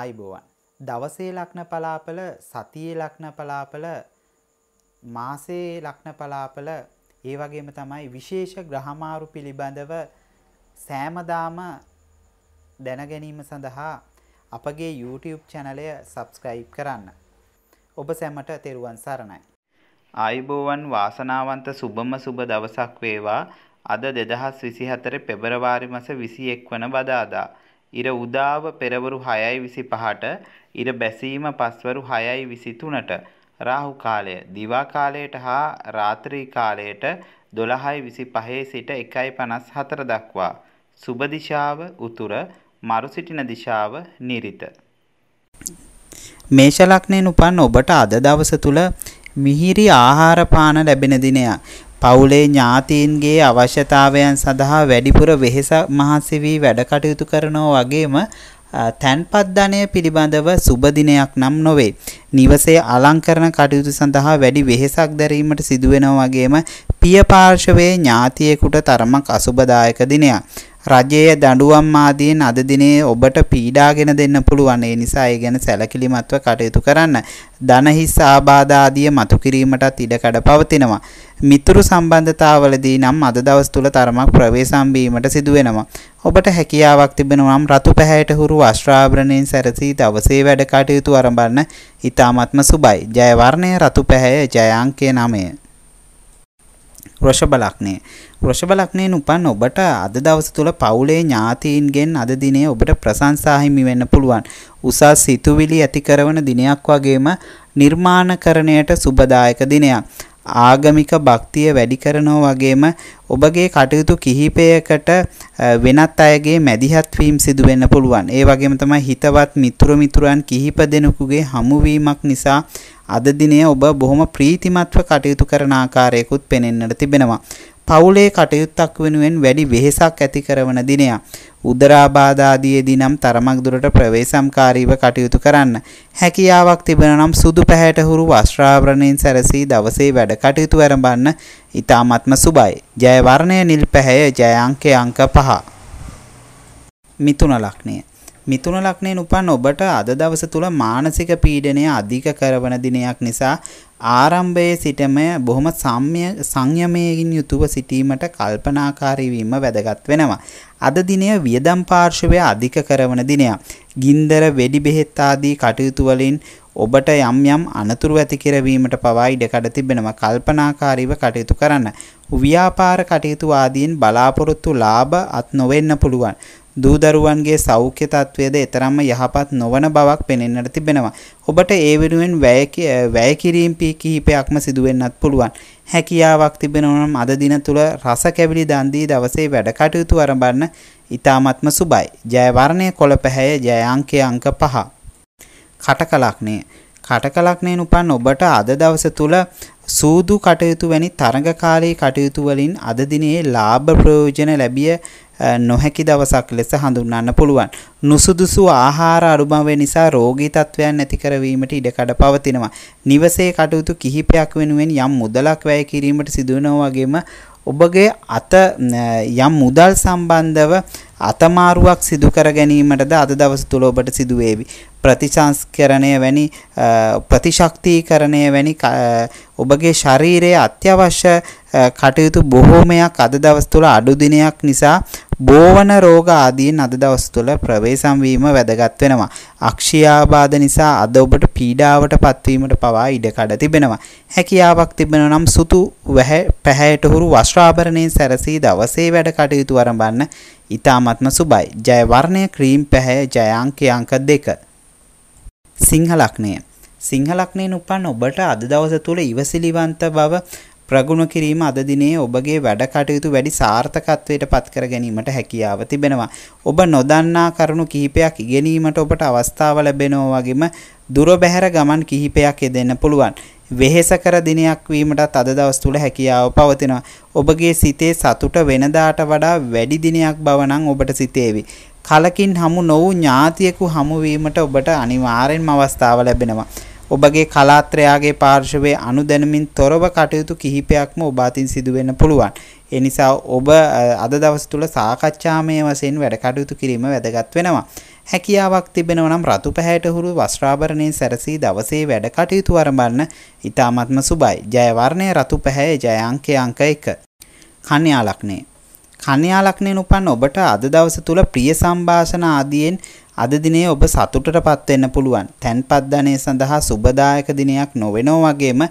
ආයිබෝවන් දවසේ ලක්න පලාපල සතියේ ලක්න පලාපල මාසේ ලක්න පලාපල ඒ වගේම තමයි විශේෂ ග්‍රහමාරු පිළිබඳව සෑමදාම දැනගැනීම සඳහා අපගේ YouTube චැනලය සබස්ක්‍රයිබ් කරන්න. ඔබ සැමට තෙරුවන් සරණයි. ආයිබෝවන් වාසනාවන්ත සුබම සුබ දවසක් වේවා අද දෙදහස් විසිහතර පෙබරවාරි මස විසි එක් වන බදාදා. ඉර උදාව පෙරවරු 6:25ට ඉර බැසීම පස්වරු 6:23ට රාහු කාලය දිවා කාලයට හා රාත්‍රී කාලයට 12:25 සිට 1:54 දක්වා සුබ දිශාව උතුර මරු සිටින දිශාව නිරිත මේෂ ලග්නයෙන් උපන් ඔබට අද දවස තුල මිහිරි ආහාර පාන ලැබෙන දිනයක් පවුලේ ඥාතීන්ගේ අවශ්‍යතාවයන් සඳහා වැඩිපුර වෙහෙස මහන්සි වී වැඩ කටයුතු කරනෝ වගේම තැන්පත් ධනය පිළිබඳව සුබ දිනයක් නම් නොවේ. නිවසේ අලංකරණ කටයුතු සඳහා වැඩි වෙහෙසක් දැරීමට සිදුවෙනා වගේම පිය පාර්ශවයේ ඥාතියෙකුට තරමක් අසුබදායක දිනයක්. රජයේ දඬුවම් ආදීන් අද දිනේ ඔබට පීඩාගෙන දෙන්න පුළුවන්. ඒ නිසා ඒ ගැන සැලකිලිමත්ව කටයුතු කරන්න. ධන හිස් ආබාධ ආදී මතු කිරීමටත් ඉඩ කඩ පවතිනවා. මිතුරු සම්බන්ධතාවලදී නම් අද දවස් තුල තරමක් ප්‍රවේශම් වීමට සිදු වෙනවා. ඔබට හැකියාවක් තිබෙනවා නම් රතු පැහැයට හුරු වස්ත්‍රාභරණයෙන් සැරසී දවසේ වැඩ කටයුතු ආරම්භන්න. ඊ타ත්ම සුබයි. ජය වර්ණය රතු පැහැය ජය අංකය 9. වෘෂභ ලග්නය. වෘෂභ ලග්නයෙන් උපන් ඔබට අද දවස තුල පවුලේ ඥාතීන්ගෙන් අද දිනේ ඔබට ප්‍රශංසා හිමි වෙන්න පුළුවන්. උසස් සිතුවිලි ඇති කරන දිනයක් වගේම නිර්මාණකරණයට සුබදායක දිනයක්. ආගමික භක්තිය වැඩි කරනෝ වගේම ඔබගේ කටයුතු කිහිපයකට වෙනත් අයගේ මැදිහත් වීම සිදු වෙන්න පුළුවන්. ඒ වගේම තමයි හිතවත් මිතුරු මිතුරන් කිහිප දෙනෙකුගේ හමුවීමක් නිසා අද දිනය ඔබ බොහොම ප්‍රීතිමත්ව කටයුතු කරන ආකාරයකුත් පෙනෙන්නට තිබෙනවා. පවුලේ කටයුත්තක් වෙනුවෙන් වැඩි වෙහෙසක් ඇති කරන දිනයක්. උදරාබාධ ආදීදී නම් තරමක් දුරට ප්‍රවේශම්කාරීව කටයුතු කරන්න. හැකියාවක් තිබෙන නම් සුදු පැහැයට හුරු වස්ත්‍රාභරණයෙන් සැරසී දවසේ වැඩ කටයුතු ආරම්භන්න ඊ타මත්ම සුබයි. ජය වර්ණය නිල් පැහැය ජය අංකය අංක 5. මිතුන ලක්ෂණය මිතුන ලග්නයෙන් උපන් ඔබට අද දවස තුල මානසික පීඩනය අධික කරවන දිනයක් නිසා ආරම්භයේ සිටම බොහොම සම්ම්‍ය සංයමයෙන් යුතුව සිටීමට කල්පනාකාරී වීම වැදගත් වෙනවා. අද දිනය වියදම් පාර්ශවය අධික කරවන දිනයක්. ගින්දර වෙඩි බෙහෙත් ආදී කටයුතු වලින් ඔබට යම් යම් අනතුරු ඇති කෙරවීමට පවා ඉඩකඩ තිබෙනවා. කල්පනාකාරීව කටයුතු කරන්න. ව්‍යාපාර කටයුතු ආදීන් බලාපොරොත්තු ලාභ අත් නොවෙන්න පුළුවන්. දූ දරුවන්ගේ සෞඛ්‍ය තත්ත්වයද එතරම්ම යහපත් නොවන බවක් පෙනෙන්නට තිබෙනවා. ඔබට ඒ වෙනුවෙන් වැය කිරීම් කිහිපයක්ම සිදු වෙන්නත් පුළුවන්. හැකියාවක් තිබෙනවා නම් අද දින තුල රස කැවිලි දන් දී දවසේ වැඩ කටයුතු ආරම්භන්න ඉතාමත්ම සුබයි. ජය වර්ණයේ කොළ පැහැය ජය අංකය අංක 5. කටකලක්නේ කටකලක්නෙන් උපන් ඔබට අද දවස තුල සූදු කටයුතු වැනි තරඟකාරී කටයුතු වලින් අද දිනේ ලාභ ප්‍රයෝජන ලැබිය නොහැකි දවසක් ලෙස හඳුන්වන්න පුළුවන්. නුසුදුසු ආහාර අරුභවය නිසා රෝගී තත්ත්වයන් ඇති කරවීමට ඉඩකඩ පවතිනවා. නිවසේ කටයුතු කිහිපයක් වෙනුවෙන් යම් මුදලක් වැය කිරීමට සිදුවනවා වගේම ඔබගේ අත යම් මුදල් සම්බන්ධව අතමාරුවක් සිදු කර ගැනීමටද අද දවස තුල ඔබට සිදු වේවි. ප්‍රතිසංස්කරණය වැනි ප්‍රතිශක්තිකරණය වැනි ඔබගේ ශරීරයේ අත්‍යවශ්‍ය කටයුතු බොහෝමයක් අද දවස් තුල අඩු දිනයක් නිසා බෝවන රෝග ආදීන් අද දවස් තුළ ප්‍රවේශම් වීම වැදගත් වෙනවා. අක්ෂියාබාධ නිසා අද ඔබට පීඩාවට පත්වීමට පවා ඉඩකඩ තිබෙනවා. හැකියාවක් තිබෙනවා නම් සුතු වැහැ පැහැයට හුරු වස්ත්‍රාභරණයෙන් සැරසී දවසේ වැඩ කටයුතු ආරම්භන්න ඉතාමත්ම සුබයි. ජය වර්ණය ක්‍රීම් පැහැය ජය අංකය අංක 2. සිංහ ලග්නය සිංහ ලග්නයෙන් උපන් ඔබට අද දවස තුළ ඉවසිලිවන්ත බව ප්‍රගුණ කිරීම අද දිනේ ඔබගේ වැඩ කටයුතු වැඩි සාර්ථකත්වයට පත්කර ගැනීමට හැකියාව තිබෙනවා. ඔබ නොදන්නා කරුණු කිහිපයක් ඉගෙනීමට ඔබට අවස්ථාව ලැබෙනවා වගේම දුර බැහැර ගමන් කිහිපයක් යෙදෙන්න පුළුවන්. වෙහෙසකර දිනයක් වීමටත් අද දවස් තුල හැකියාව පවතිනවා. ඔබගේ සිතේ සතුට වෙනදාට වඩා වැඩි දිනයක් බව නම් ඔබට සිතේවි. කලකින් හමු නොවු ඥාතියෙකු හමු වීමට ඔබට අනිවාර්යෙන්ම අවස්ථාව ලැබෙනවා. ඔබගේ කලාත්‍රයාගේ පාර්ශවයේ අනුදැනුමින් තොරව කටයුතු කිහිපයක්ම ඔබ අතින් සිදු වෙන්න පුළුවන්. ඒ නිසා ඔබ අද දවස් තුල සාකච්ඡාමය වශයෙන් වැඩ කටයුතු කිරීම වැදගත් වෙනවා. හැකියාවක් තිබෙනවා නම් රතු පැහැයට හුරු වස්ත්‍රාභරණයෙන් සැරසී දවසේ වැඩ කටයුතු ආරම්භන්න ඉතාමත්ම සුබයි. ජය වර්ණය රතු පැහැය ජය අංකය අංක 1. කන්‍යා ලග්නය කන්‍යා ලග්නයෙන් උපන් ඔබට අද දවස තුල ප්‍රිය සම්භාෂණ ආදීන් අද දිනේ ඔබ සතුටටපත් වෙන්න පුළුවන්. තැන්පත් ධනය සඳහා සුබදායක දිනයක් නොවෙනෝ වගේම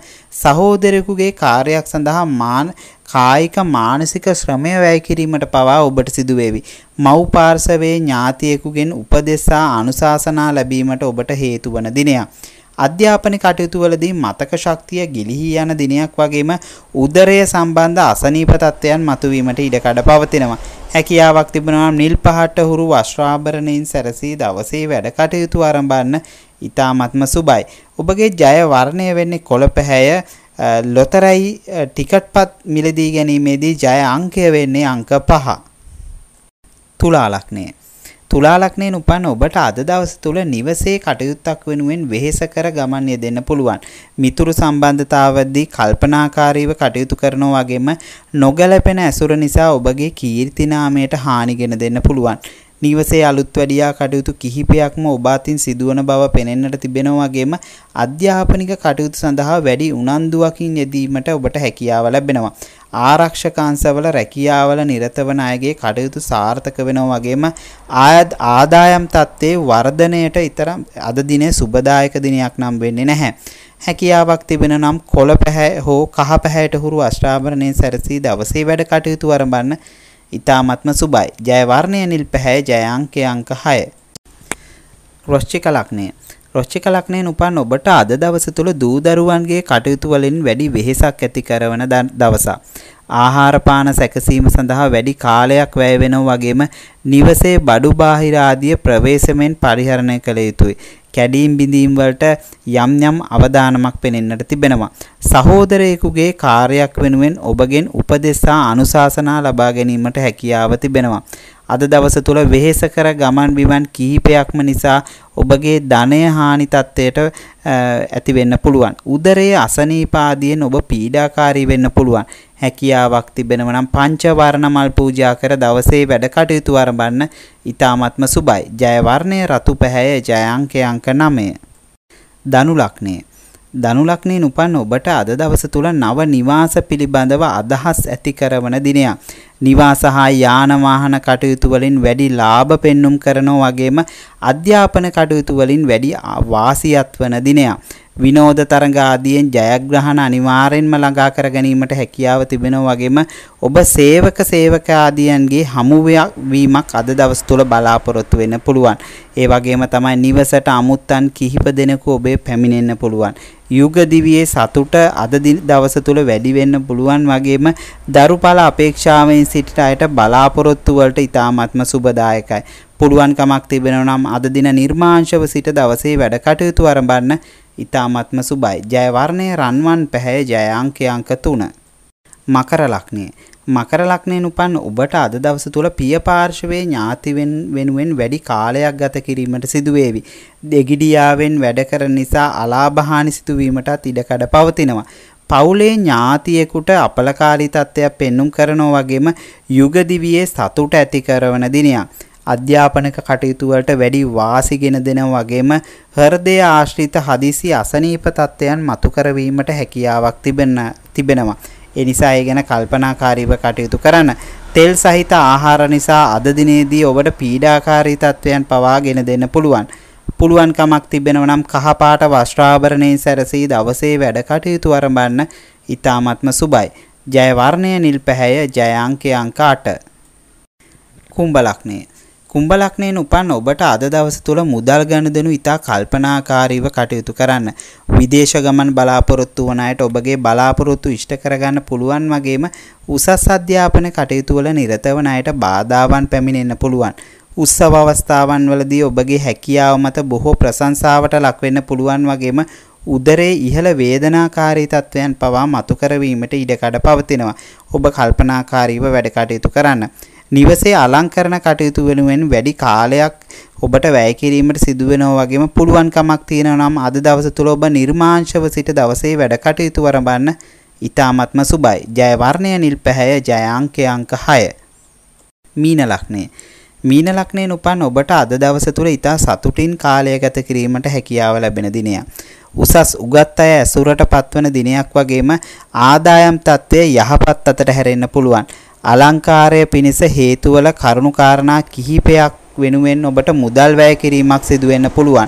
සහෝදරයෙකුගේ කාර්යයක් සඳහා මාන කායික මානසික ශ්‍රමය වැය කිරීමට පවා ඔබට සිදු වේවි. මව් පාර්ශවයේ ඥාතියෙකුගෙන් උපදෙසා අනුශාසනා ලැබීමට ඔබට හේතු වන දිනයක්. අධ්‍යාපන කටයුතුවලදී මතක ශක්තිය ගිලිහි යන දිනයක් වගේම උදරය සම්බන්ධ අසනීප තත්ත්වයන් මතුවීමට ඉඩකඩ පවතිනවා. හැකියාවක් තිබෙනවා නිල් පහට හුරු වස්ත්‍රාභරණයෙන් සැරසී දවසේ වැඩ කටයුතු ආරම්භන්න ඉතාමත්ම සුබයි. ඔබගේ ජය වර්ණය වෙන්නේ කොළපැහැය ලොතරැයි ටිකට්පත් මිලදී ගැනීමේදී ජය අංකය වෙන්නේ අංක 5. තුලා ලග්නය තුලා ලග්නයෙන් උපන් ඔබට අද දවස තුල නිවසේ කටයුත්තක් වෙනුවෙන් වෙහෙස කර ගමන් යෙදෙන්න පුළුවන්. මිතුරු සම්බන්ධතාවදී කල්පනාකාරීව කටයුතු කරනවා වගේම නොගැලපෙන ඇසුර නිසා ඔබගේ කීර්ති නාමයට හානිගෙන දෙන්න පුළුවන්. නිවසේ අලුත් වැඩියා කටයුතු කිහිපයක්ම ඔබ අතින් සිදුවන බව පෙනෙන්නට තිබෙනවා වගේම අධ්‍යාපනික කටයුතු සඳහා වැඩි උනන්දුවකින් යෙදීමට ඔබට හැකියාව ලැබෙනවා. ආරක්ෂකංශවල රැකියාවල නිරත වන අයගේ කටයුතු සාර්ථක වෙනවා වගේම ආයත් ආදායම් තත්ත්වයේ වර්ධනයට ඊතරම් අද දිනේ සුබදායක දිනයක් නම් වෙන්නේ නැහැ. හැකියාවක් තිබෙන නම් කොළ පැහැ හෝ කහ පැහැයට හුරු අෂ්ටාභරණයෙන් සැරසී දවසේ වැඩ කටයුතු ආරම්භන්න ඉතාමත්ම සුබයි. ජය වර්ණය නිල් පැහැය ජය අංකය අංක 6. වෘශ්චික ලග්නය. වෘශ්චික ලග්නයෙන් උපන් ඔබට අද දවස තුල දූ දරුවන්ගේ කටයුතු වලින් වැඩි වෙහෙසක් ඇති කරන දවසක්. ආහාර පාන සැකසීම සඳහා වැඩි කාලයක් වැය වෙනවා වගේම නිවසේ බඩු බාහිර ආදී ප්‍රවේශමෙන් පරිහරණය කළ යුතුයි. කැඩීම් බිඳීම් වලට යම් යම් අවධානමක් පෙනෙන්නට තිබෙනවා. සහෝදරයෙකුගේ කාර්යයක් වෙනුවෙන් ඔබගෙන් උපදෙස් සහ අනුශාසනා ලබා ගැනීමට හැකියාව තිබෙනවා. අද දවස තුල වෙහෙස කර ගමන් බිමන් කිහිපයක්ම නිසා ඔබගේ ධනය හානි තත්ත්වයට ඇති වෙන්න පුළුවන්. උදරයේ අසනීප ආදියෙන් ඔබ පීඩාකාරී වෙන්න පුළුවන්. හැකියාවක් තිබෙනව නම් පංච වර්ණ මල් පූජා කර දවසේ වැඩ කටයුතු ආරම්භන්න ඊ타මත්ම සුබයි. ජය වර්ණය රතු පැහැය ජය අංකය අංක 9. දනු ලග්නය ධනුලක්ෂණයෙන් උපන් ඔබට අද දවස තුල නව නිවාස පිළිබඳව අදහස් ඇති කරන දිනයක්. නිවාස හා යාන වාහන කටයුතු වලින් වැඩි ලාභ පෙන්눔 කරනෝ වගේම අධ්‍යාපන කටයුතු වලින් වැඩි වාසියත් වන දිනයක්. විනෝද තරඟ ආදියෙන් ජයග්‍රහණ අනිවාර්යෙන්ම ළඟා කර ගැනීමට හැකියාව තිබෙනවා වගේම ඔබ සේවක සේවක ආදියන්ගේ හමු වීමක් අද දවස් තුල බලාපොරොත්තු වෙන්න පුළුවන්. ඒ වගේම තමයි නිවසට අමුත්තන් කිහිප දෙනෙකු ඔබේ පැමිණෙන්න පුළුවන්. යුග දිවියේ සතුට අද දවස තුල වැඩි වෙන්න පුළුවන් වගේම දරුපල අපේක්ෂාවෙන් සිටිට අයට බලාපොරොත්තු වලට ඉතාමත්ම සුබදායකයි. පුළුවන් කමක් තිබෙනවා නම් අද දින නිර්මාංශව සිට දවසේ වැඩ කටයුතු ආරම්භන්න ඊ타මත්ම සුබයි. ජය වර්ණය රන්වන් පැහැය ජය අංකය අංක 3. මකර ලග්නය. මකර ලග්නයෙන් උපන් ඔබට අද දවස තුල පිය පාර්ශවයේ ඥාතිවෙන් වෙනුවෙන් වැඩි කාලයක් ගත කිරීමට සිදු වේවි. දෙගිඩියාවෙන් වැඩ කරන නිසා අලාභහානි සිදුවීමටත් ඉඩකඩ පවතිනවා. පවුලේ ඥාතියෙකුට අපලකාරී තත්ත්වයක් පෙන්눔 කරනෝ වගේම යුග දිවියේ සතුට ඇති කරන දිනයක්. අධ්‍යාපනක කටයුතු වලට වැඩි වාසිගෙන දෙන වගේම හෘදය ආශ්‍රිත හදිසි අසනීප තත්ත්වයන් මතු කරවීමට හැකියාවක් තිබෙන තිබෙනවා. ඒ නිසා ඒ ගැන කල්පනාකාරීව කටයුතු කරන්න. තෙල් සහිත ආහාර නිසා අද දිනේදී ඔබට පීඩාකාරී තත්ත්වයන් පවාගෙන දෙන්න පුළුවන්. පුළුවන් කමක් තිබෙනවා නම් කහ පාට වස්ත්‍රාභරණයෙන් සැරසී දවසේ වැඩ කටයුතු ආරම්භන්න ඊ타ත්ම සුබයි. ජය වර්ණය නිල් පැහැය ජය අංකය අංක 8 කුම්බලක්නේ කුම්භ ලග්නයෙන් උපන් ඔබට අද දවස තුල මුදල් ගනුදෙනු ඉතා කල්පනාකාරීව කටයුතු කරන්න. විදේශ ගමන් බලාපොරොත්තු වන අයට ඔබගේ බලාපොරොත්තු ඉෂ්ට කරගන්න පුළුවන් වගේම උසස් අධ්‍යාපන කටයුතු වල නිරත වන අයට බාධාවන් පැමිණෙන්න පුළුවන්. උත්සව අවස්ථාවන් වලදී ඔබගේ හැකියාව මත බොහෝ ප්‍රශංසාවට ලක් වෙන්න පුළුවන් වගේම උදරේ ඉහළ වේදනාකාරී තත්වයන් පවා මතු කරවීමට ඉඩකඩ පවතිනවා. ඔබ කල්පනාකාරීව වැඩ කටයුතු කරන්න. නිවසේ අලංකරණ කටයුතු වෙනුවෙන් වැඩි කාලයක් ඔබට වැය කිරීමට සිදු වෙනවා වගේම පුළුවන්කමක් තියෙනවා නම් අද දවස තුල ඔබ නිර්මාංශව සිට දවසේ වැඩ කටයුතු වරඹන්න ඊ타ත්ම සුබයි. ජය වර්ණය නිල් පැහැය ජය අංකය අංක 6. මීන ලග්නය. මීන ලග්නයෙන් උපන් ඔබට අද දවස තුල ඊටා සතුටින් කාලය ගත කිරීමට හැකියාව ලැබෙන දිනයක්. උසස් උගත් අය ඇසුරට පත්වන දිනයක් වගේම ආදායම් තත්ත්වය යහපත් අතට හැරෙන්න පුළුවන්. අලංකාරය පිණිස හේතුවල කරුණුකාරණා කිහිපයක් වෙනුවෙන් ඔබට මුදල් වැය කිරීමක් සිදු වෙන්න පුළුවන්.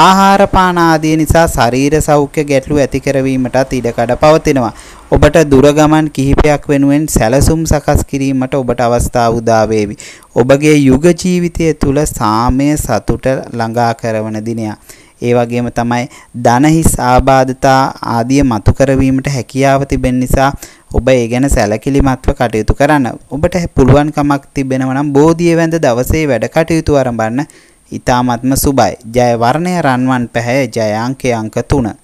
ආහාර පාන ආදී නිසා ශරීර සෞඛ්‍ය ගැටලු ඇති කරවීමටත් ඉඩකඩ පවතිනවා. ඔබට දුරගමන් කිහිපයක් වෙනුවෙන් සැලසුම් සකස් කිරීමට ඔබට අවස්ථාව උදා වේවි. ඔබගේ යුග ජීවිතය තුළ සාමය සතුට ළඟා කරවන දිනයක්. ඒ වගේම තමයි ධනහිස් ආබාධතා ආදිය මතු කරවීමට හැකියාව තිබෙන නිසා ඔබ ඒ ගැන සැලකිලිමත්ව කටයුතු කරන්න. ඔබට පුළුවන්කමක් තිබෙනවා නම් බෝධිය වැඳ දවසේ වැඩ කටයුතු ආරම්භන්න. ඊ타ත්ම සුබයි. ජය වර්ණය රන්වන් පැහැය ජය අංකය අංක 3.